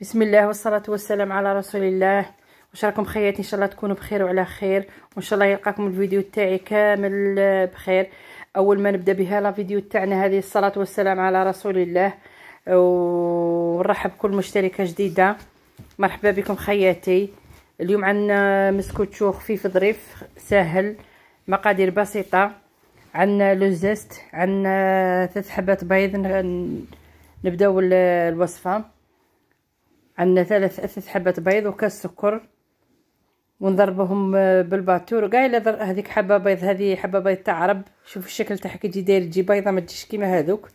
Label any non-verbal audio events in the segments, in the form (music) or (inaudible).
بسم الله والصلاة والسلام على رسول الله واش راكم خيات ان شاء الله تكونوا بخير وعلى خير وان شاء الله يلقاكم الفيديو تاعي كامل بخير اول ما نبدا بها لا فيديو تاعنا هذه الصلاه والسلام على رسول الله ونرحب بكل مشتركه جديده مرحبا بكم خياتي اليوم عندنا مسكوتشو خفيف ظريف سهل مقادير بسيطه عندنا لو زيست عندنا ثلاث حبات بيض نبداو الوصفه عندنا ثلاث أثث حبة بيض وكاس سكر ونضربهم بالباتور در... هذيك حبه بيض هذه حبه بيض تاع عرب شوف الشكل تاعها كي تجي داير تجي بيضه ما تجيش كيما هذوك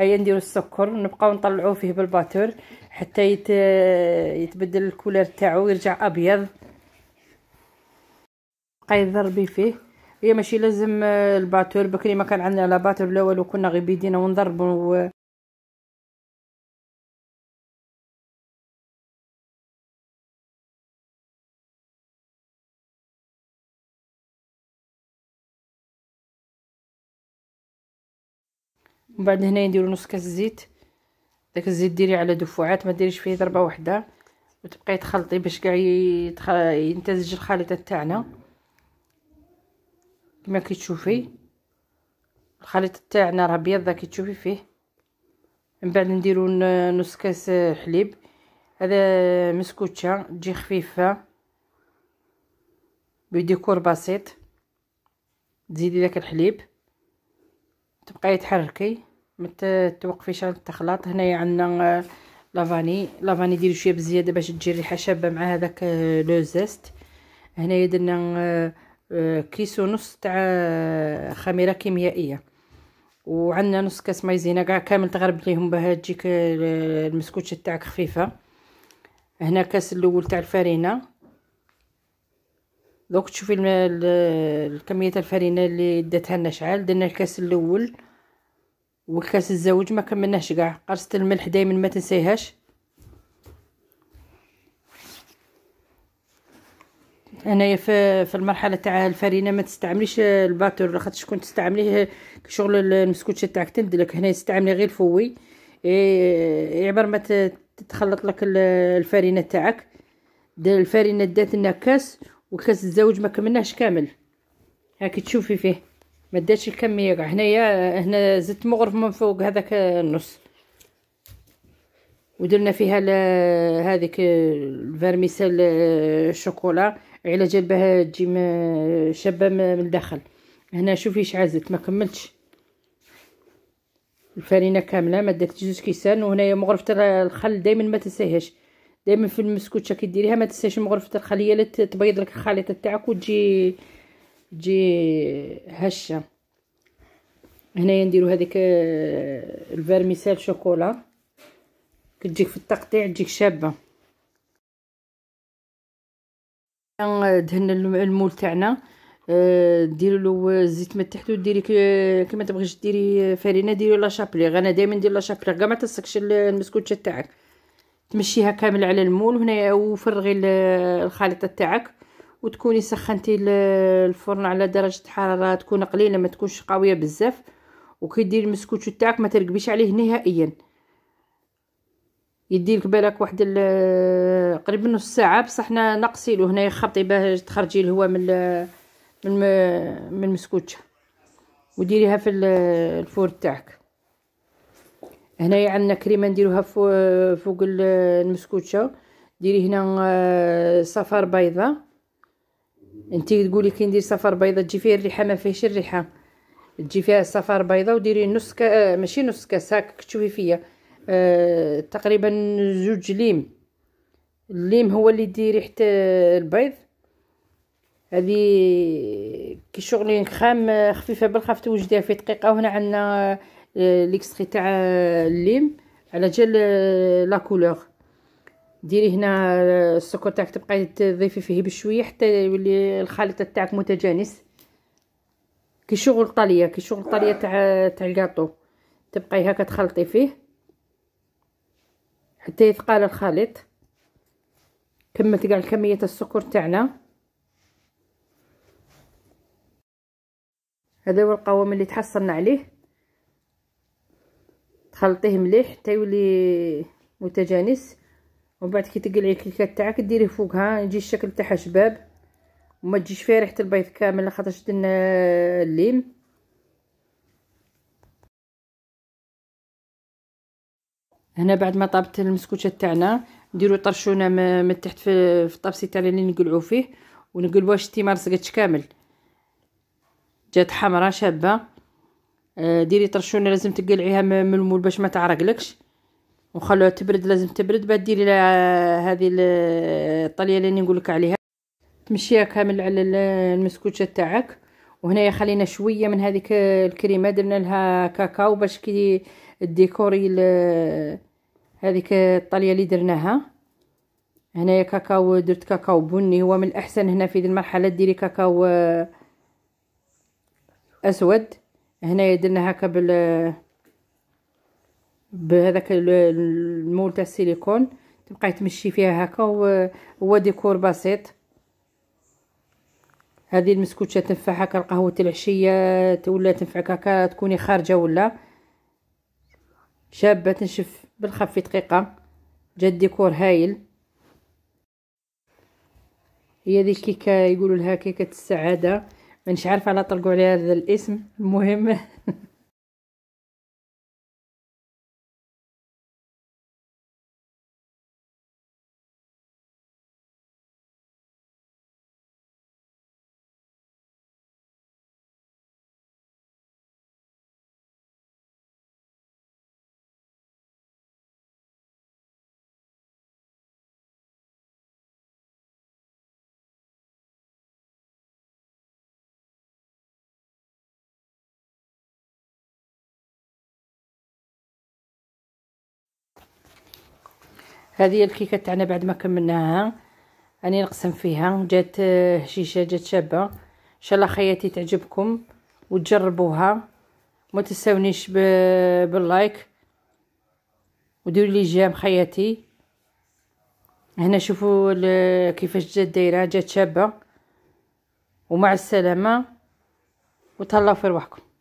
هيا نديرو السكر ونبقاو نطلعوا فيه بالباتور حتى يت... يتبدل الكولر تاعو ويرجع ابيض بقاي ضربي فيه هي ماشي لازم الباتور بكري ما كان عندنا لا باتور والو وكنا غير بيدينا ونضربو ومن بعد هنا نديرو نص كاس زيت داك الزيت ديري على دفعات ما ديريش فيه ضربه واحده وتبقاي تخلطي باش كاع ينتزج الخليطه تاعنا كما كتشوفي الخليط تاعنا راه بيض كتشوفي تشوفي فيه من بعد نديرو نص كاس حليب هذا مسكوتشا تجي خفيفه بديكور بسيط تزيدي داك الحليب تبقاي تحركي ما توقفيش على التخلاط هنايا عندنا آه، لافاني لافاني ديري شويه بزياده باش تجي الريحه شابه مع هذاك آه، لو زيست هنايا درنا آه، كيس ونص تاع خميره كيميائيه وعندنا نص كاس مايزينا كاع كامل تغرب ليهم باه تجيك المسكوتش تاعك خفيفه هنا كاس الاول تاع الفرينه دوك تشوفي الكميه الفرينه اللي داتها لنا شعال درنا الكاس الاول والكاس الزوج ما كملناهش كاع قرصه الملح دائما ما تنسيهاش هنايا في المرحله تاع الفرينه ما تستعمليش الباتور خاطر شكون تستعمليه شغل المسكوتشه تاعك تندلك هنا تستعملي غير الفوي عبر ما تتخلط لك الفرينه تاعك الفرينه دات لنا كاس وكاس الزوج ما كملناهش كامل هاكي تشوفي فيه ما داتش الكميه كاع هنايا هنا زدت مغرف من فوق هذاك النص ودرنا فيها هذيك الفرميسيل الشوكولا آه، على جال بها تجي شابه من الداخل هنا شوفي شعازت ما كملتش الفرينه كامله ما داتش جوج كيسان وهنايا مغرفه الخل دائما ما تنساهاش دائما في المسكوتشه كديريها ما تنساش مغرفه الخليه لا تبيض لك الخليطه تاعك وتجي تجي هشه هنايا نديرو هذيك آه، الفيرميسال شوكولا كتجيك في التقطيع تجيك شابه آه، دهنا المول تاعنا آه، ديروا له الزيت من تحت وديري كيما تبغيش ديري فرينه ديري لا شابلي انا دائما ندير لا شابلي كاع ما تلصقش المسكوتشه تاعك تمشيها كامل على المول هنايا وفرغي الخليطه تاعك وتكوني سخنتي الفرن على درجه حراره تكون قليله ما تكونش قويه بزاف وكي ديري المسكوتشو تاعك ما ترقبيش عليه نهائيا يديلك بالك واحد قريب نص ساعه بصح حنا له هنايا خبطي باه تخرجي الهواء من من من المسكوتشه وديريها في الفور تاعك هنايا عندنا كريمه نديروها فوق المسكوته ديري هنا آه، صفار بيضه انت تقولي كي ندير صفار بيضه تجي فيها الريحه ما فيهش الريحه تجي فيها صفار بيضه وديري نص كا آه، ماشي نص كاس هاك تشوفي فيا أه تقريبا زوج ليم الليم هو اللي يدي ريحه آه، البيض هذه كي شغلين خام خفيفه بالخف توجديها في دقيقه وهنا عندنا آه، ليكستري تاع آه، الليم على جال آه، لا كولور ديري هنا السكر تاعك تبقاي تضيفي فيه بشويه حتى يولي الخليط تاعك متجانس كي شغل طاليه كي شغل طاليه تاع تاع الكاطو تبقاي هكا تخلطي فيه حتى يثقل الخليط كملت كاع تاع السكر تاعنا هذا هو القوام اللي تحصلنا عليه تخلطيه مليح حتى يولي متجانس ومن بعد كي تقلعي الكيكات تاعك ديريه فوقها يجي الشكل تاعها شباب وما تجيش فيها ريحه البيض كامل خاطرش درنا الليم هنا بعد ما طابت المسكوتشات تاعنا نديرو طرشونه من تحت في, في الطبسي تاعنا اللي نقلعو فيه ونقلبوها شتي مرصقتش كامل جات حمراء شابه آه، ديري طرشونه لازم تقلعيها من المول باش ما تعرقلكش وخلوها تبرد لازم تبرد بعد ديري لها هذه الطليه اللي نقول لك عليها تمشيها كامل على المسكوتشه تاعك وهنايا خلينا شويه من هذيك الكريمه درنا لها كاكاو باش كي الديكوري هذيك الطليه اللي درناها هنايا كاكاو درت كاكاو بني هو من الاحسن هنا في ذي المرحله ديري كاكاو آه، اسود هنايا درنا هكا بال بهذاك المول تاع السيليكون تبقاي تمشي فيها هكا هو ديكور بسيط هذه المسكوتشه تنفع هكا القهوه العشيه ولا تنفعك هكا تكوني خارجه ولا شابه تنشف بالخف في دقيقه جا ديكور هايل هي دي الكيكه يقولوا لها كيكه السعاده مانيش عارفه على طلقوا عليها هذا الاسم المهم (laughs) هذه هي الكيكه تاعنا بعد ما كملناها راني نقسم فيها جات هشيشه جات شابه ان شاء الله خياتي تعجبكم وتجربوها ما تنساونيش باللايك وديروا لي جام خياتي هنا شوفوا كيفاش جات دايره جات شابه ومع السلامه وتهلاو في روحكم